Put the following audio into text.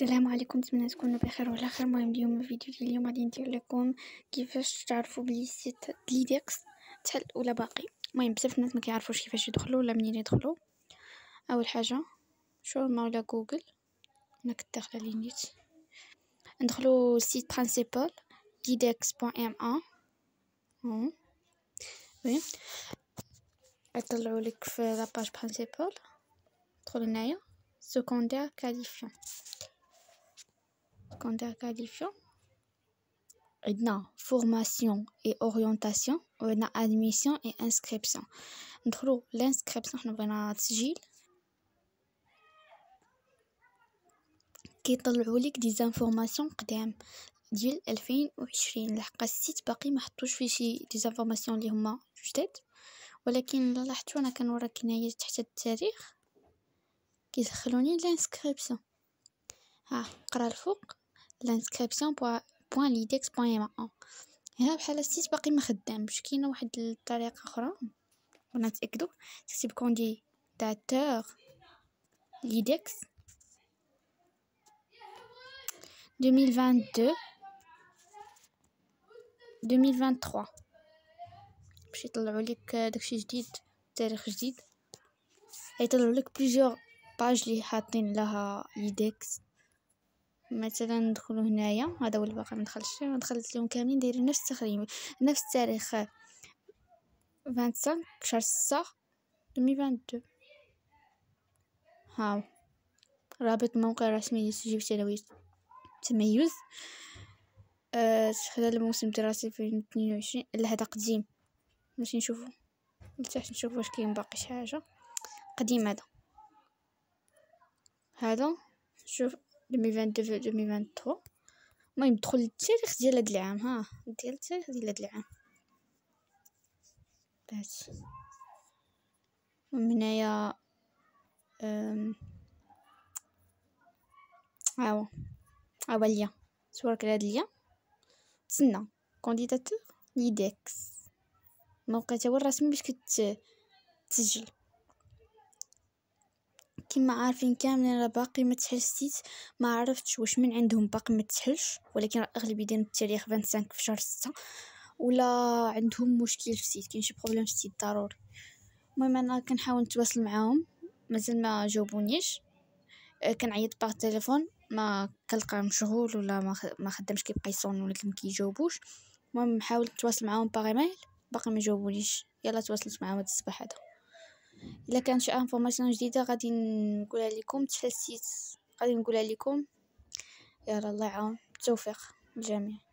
السلام عليكم نتمنى تكونوا بخير وعلى خير المهم اليوم الفيديو ديال اليوم غادي ندير لكم كيفاش تعرفوا بلي سيت ديديكس تحل ولا باقي المهم بزاف الناس ما كيعرفوش كيفاش يدخلوا ولا منين يدخلوا اول حاجه شورما ولا جوجل انا كنت داخله لينيت ندخلوا سيت برينسيبال ا وي اطلعوا لك في لاباج برينسيبال ندخل هنايا سكوندير كاليفيون interqualifiant. On a formation et orientation. On admission et inscription. ندخلو l'inscription حنا بغينا sigil qui لك دي زانفورماسيون قدام ديال 2020 لحق السيت باقي ما حطوش فيه l'inscription.lidex.ma هنا بحال السيت باقي ما خدامش كاينه واحد الطريقه اخرى بغينا نتاكدو تكتب كوندي داتور ليدكس 2022 2023 باش يطلعوا لك داكشي جديد تاريخ جديد يطلعوا لك بليزيور باج اللي حاطين لها ليدكس مثلا ندخلوا هنايا هذا هو اللي باقي ما دخلش ما دخلت اليوم كاملين دايرين نفس التخريم نفس التاريخ 25 شهر 6 2022 ها رابط موقع رسمي لتسجيل تلاميذ تميز خلال آه، الموسم الدراسي في 22 لا هذا قديم باش نشوفو لتحت نشوف واش كاين باقي شي حاجه قديم هذا هذا شوف 2022 في 2023 المهم دخل التاريخ ديال هاد العام ها ديال التاريخ ديال هاد العام بس ومن هنايا هاو هاو ليا صورك الله ليا تسنى كونديداتور نيديكس الموقع هو الرسمي باش كتسجل كيما عارفين كاملين راه باقي ما تحسيت ما عرفتش واش من عندهم باقي ما تحلش ولكن راه اغلبيه دايرين التاريخ 25 في شهر 6 ولا عندهم مشكل في السيت كاين شي بروبليم في السيت ضروري المهم انا كنحاول نتواصل معاهم مازال ما جاوبونيش آه، كنعيط باغ تليفون ما كنلقى مشغول ولا ما خدامش كيبقى يصون ولا ما كيجاوبوش المهم نحاول نتواصل معاهم باغ ايميل باقي ما جاوبونيش يلا تواصلت معاهم هذا الصباح هذا الا كان شي انفورماسيون جديده غادي نقولها لكم تحسيت غادي نقولها لكم يا الله يعاون بالتوفيق الجميع